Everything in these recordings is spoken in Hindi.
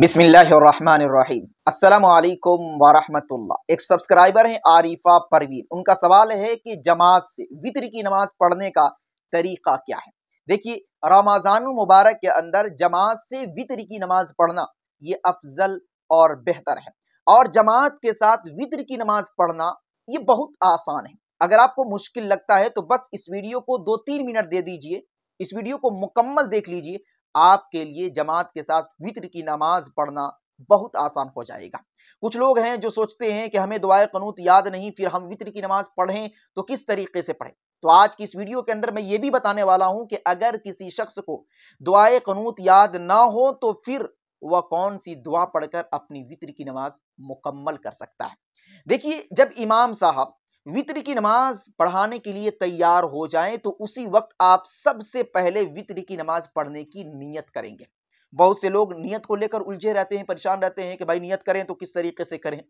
बिसमीम अल्लाम वरहमतुल्ला एक सब्सक्राइबर हैं आरिफा परवीन उनका सवाल है कि जमात से वितर की नमाज पढ़ने का तरीक़ा क्या है देखिए रमज़ान मुबारक के अंदर जमात से वितर की नमाज पढ़ना ये अफजल और बेहतर है और जमात के साथ वितर की नमाज पढ़ना ये बहुत आसान है अगर आपको मुश्किल लगता है तो बस इस वीडियो को दो तीन मिनट दे दीजिए इस वीडियो को मुकम्मल देख लीजिए आपके लिए जमात के साथ वित्र की नमाज पढ़ना बहुत आसान हो जाएगा कुछ लोग हैं जो सोचते हैं कि हमें दुआए कनूत याद नहीं फिर हम वित्र की नमाज पढ़ें तो किस तरीके से पढ़ें तो आज की इस वीडियो के अंदर मैं ये भी बताने वाला हूं कि अगर किसी शख्स को दुआए कनूत याद ना हो तो फिर वह कौन सी दुआ पढ़कर अपनी वित्र की नमाज मुकम्मल कर सकता है देखिए जब इमाम साहब वित्र की नमाज पढ़ाने के लिए तैयार हो जाएं तो उसी वक्त आप सबसे पहले वित्र की नमाज पढ़ने की नीयत करेंगे बहुत से लोग नीयत को लेकर उलझे रहते हैं परेशान रहते हैं कि भाई नीयत करें तो किस तरीके से करें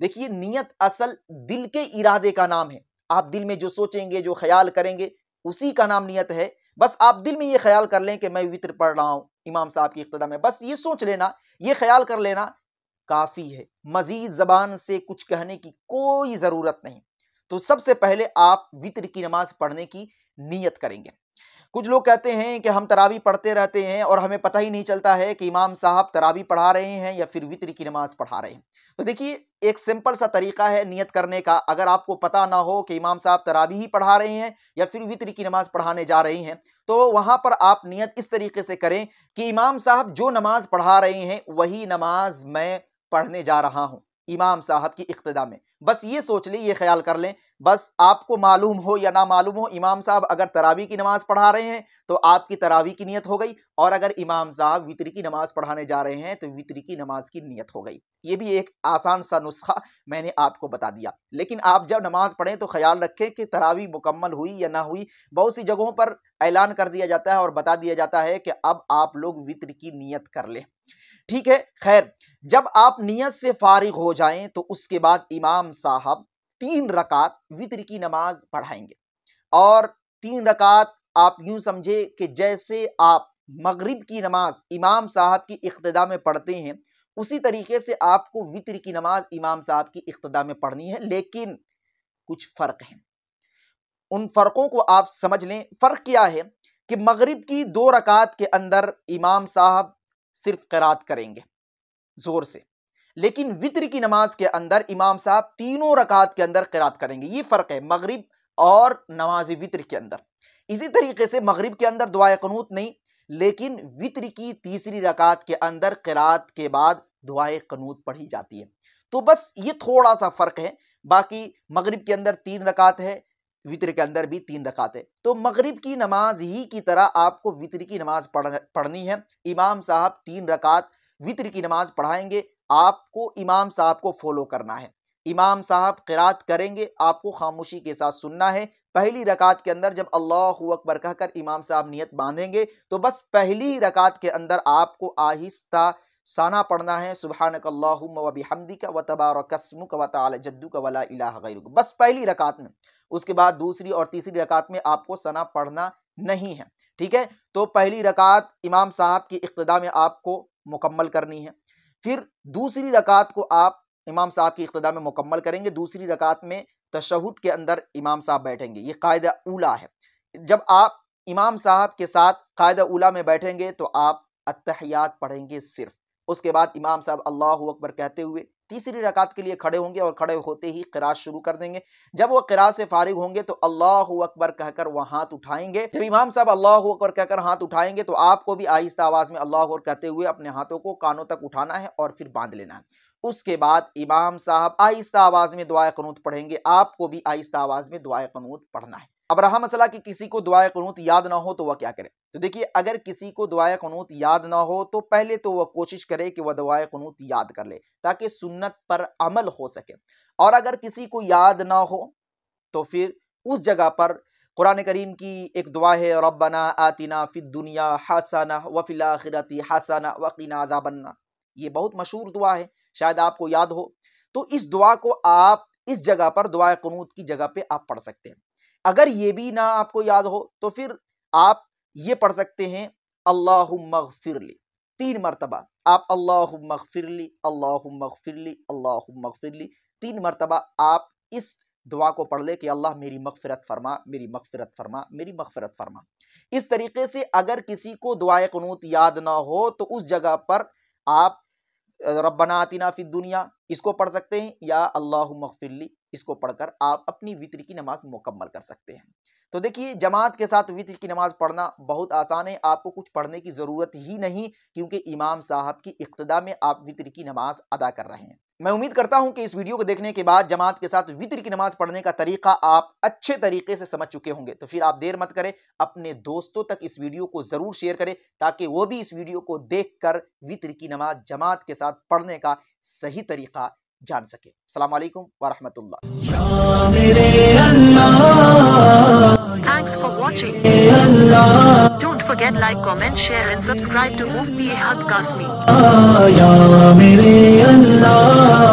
देखिए नीयत असल दिल के इरादे का नाम है आप दिल में जो सोचेंगे जो ख्याल करेंगे उसी का नाम नियत है बस आप दिल में ये ख्याल कर लें कि मैं वित्र पढ़ रहा हूँ इमाम साहब की इकतदा में बस ये सोच लेना ये ख्याल कर लेना काफ़ी है मज़ीद ज़बान से कुछ कहने की कोई ज़रूरत नहीं तो सबसे पहले आप वित्र की नमाज पढ़ने की नीयत करेंगे कुछ लोग कहते हैं कि हम तरावी पढ़ते रहते हैं और हमें पता ही नहीं चलता है कि इमाम साहब तरावी पढ़ा रहे हैं या फिर वितर की नमाज पढ़ा रहे हैं तो देखिए एक सिंपल सा तरीका है नियत करने का अगर आपको पता ना हो कि इमाम साहब तरावी ही पढ़ा रहे हैं या फिर वित्र की नमाज पढ़ाने जा रही हैं तो वहां पर आप नियत इस तरीके से करें कि इमाम साहब जो नमाज पढ़ा रहे हैं वही नमाज मैं पढ़ने जा रहा हूं इमाम साहब की इक्तदा में बस ये सोच लें ये ख्याल कर लें बस आपको मालूम हो या ना मालूम हो इमाम साहब अगर तरावी की नमाज़ पढ़ा रहे हैं तो आपकी तरावी की नियत हो गई और अगर इमाम साहब वितरी की नमाज़ पढ़ाने जा रहे हैं तो वितरी की नमाज़ की नियत हो गई ये भी एक आसान सा नुस्खा मैंने आपको बता दिया लेकिन आप जब नमाज़ पढ़ें तो ख्याल रखें कि तरावी मुकम्मल हुई या ना हुई बहुत सी जगहों पर ऐलान कर दिया जाता है और बता दिया जाता है कि अब आप लोग वितर की नीयत कर लें ठीक है खैर जब आप नियत से फारिग हो जाएं तो उसके बाद इमाम साहब तीन रकात वितर की नमाज पढ़ाएंगे और तीन रकात आप यूं समझे कि जैसे आप मगरिब की नमाज इमाम साहब की इकतदा में पढ़ते हैं उसी तरीके से आपको वितर की नमाज इमाम साहब की इकतदा में पढ़नी है लेकिन कुछ फ़र्क है उन फ़र्क़ों को आप समझ लें फ़र्क क्या है कि मगरिब की दो रकात के अंदर इमाम साहब सिर्फ करात करेंगे ज़ोर से लेकिन वितर की नमाज के अंदर इमाम साहब तीनों रकात के अंदर करात करेंगे ये फ़र्क है मगरब और नमाज वितर के अंदर इसी तरीके से मगरब के अंदर दुआ कनूत नहीं लेकिन वितर की तीसरी रकात के अंदर करात के बाद दुआ कनूत पढ़ी जाती है तो बस ये थोड़ा सा फ़र्क है बाकी मगरब के अंदर तीन रकात है वितर के अंदर भी तीन रखाते तो मगरिब की नमाज ही की तरह आपको वितर की नमाज पढ़ पढ़नी है इमाम साहब तीन रकात वितर की नमाज पढ़ाएंगे आपको इमाम साहब को फॉलो करना है इमाम साहब किरात करेंगे आपको खामोशी के साथ सुनना है पहली रकात के अंदर जब अल्लाह अकबर कहकर इमाम साहब नियत बांधेंगे तो बस पहली रकात के अंदर आपको आहिस्ता साना पढ़ना है सुबहानकल्लाहुम व का व तबारकस्मुक व जद्दू का वला इलाहा बस पहली रकात में उसके बाद दूसरी और तीसरी रकात में आपको सना पढ़ना नहीं है ठीक है तो पहली रकात इमाम साहब की इब्तदा में आपको मुकम्मल करनी है फिर दूसरी रकात को आप इमाम साहब की इब्तदा में मुकम्मल करेंगे दूसरी रकात में तशहद के अंदर इमाम साहब बैठेंगे ये कायदा उला है जब आप इमाम साहब के साथ कायदा उला में बैठेंगे तो आप अतहयात पढ़ेंगे सिर्फ उसके बाद इमाम साहब अल्लाह अकबर कहते हुए तीसरी रकात के लिए खड़े होंगे और खड़े होते ही किरात शुरू कर देंगे जब वो किरात से फारिग होंगे तो अल्लाह अकबर कहकर वह हाथ उठाएंगे जब इमाम साहब अल्लाह अकबर कहकर हाथ उठाएंगे तो आपको भी आहिस्ता आवाज में अल्लाह अकबर कहते हुए अपने हाथों को कानों तक उठाना है और फिर बांध लेना है उसके बाद इमाम साहब आहिस्ता आवाज में दुआ कनूत पढ़ेंगे आपको भी आहिस्ता आवाज में दुआ कनूत पढ़ना है अब रहा मसला कि किसी को दुआ कनूत याद ना हो तो वह क्या करे तो देखिए अगर किसी को दुआ कनूत याद ना हो तो पहले तो वह कोशिश करे कि वह दुआ कनूत याद कर ले ताकि सुन्नत पर अमल हो सके और अगर किसी को याद ना हो तो फिर उस जगह पर कुरान करीम की एक दुआ है रबना आतिना फिर दुनिया हसाना वफिल आखिरती हसाना वकीनादा बनना ये बहुत मशहूर दुआ है शायद आपको याद हो तो इस दुआ को आप इस जगह पर दुआ कनूत की जगह पे आप पढ़ सकते हैं अगर ये भी ना आपको याद हो तो फिर आप ये पढ़ सकते हैं अल्लाह मगफिरली तीन मरतबा आप अल्लाह मगफिरली अल्लाह मगफिरली अल्लाह मगफिरली तीन मरतबा आप इस दुआ को पढ़ ले कि अल्लाह मेरी मगफिरत फरमा मेरी मगफिरत फरमा मेरी मगफिरत फरमा इस तरीके से अगर किसी को दुआ कनूत याद ना हो तो उस जगह पर आप रबना आतिना दुनिया इसको पढ़ सकते हैं या अल्लाह मगफिरली इसको पढ़कर आप अपनी वितर की नमाज मुकम्मल कर सकते हैं तो देखिए जमात के साथ वितर की नमाज पढ़ना बहुत आसान है आपको कुछ पढ़ने की ज़रूरत ही नहीं क्योंकि इमाम साहब की इब्तदा में आप वितर की नमाज अदा कर रहे हैं मैं उम्मीद करता हूं कि इस वीडियो को देखने के बाद जमात के साथ वितर की नमाज पढ़ने का तरीका आप अच्छे तरीके से समझ चुके होंगे तो फिर आप देर मत करें अपने दोस्तों तक इस वीडियो को ज़रूर शेयर करें ताकि वो भी इस वीडियो को देखकर वितर की नमाज जमात के साथ पढ़ने का सही तरीका जान सके सलामकुम वरहमतुल्ला Thanks for watching. Don't forget like, comment, share and subscribe to Mufti Haq Kasmi.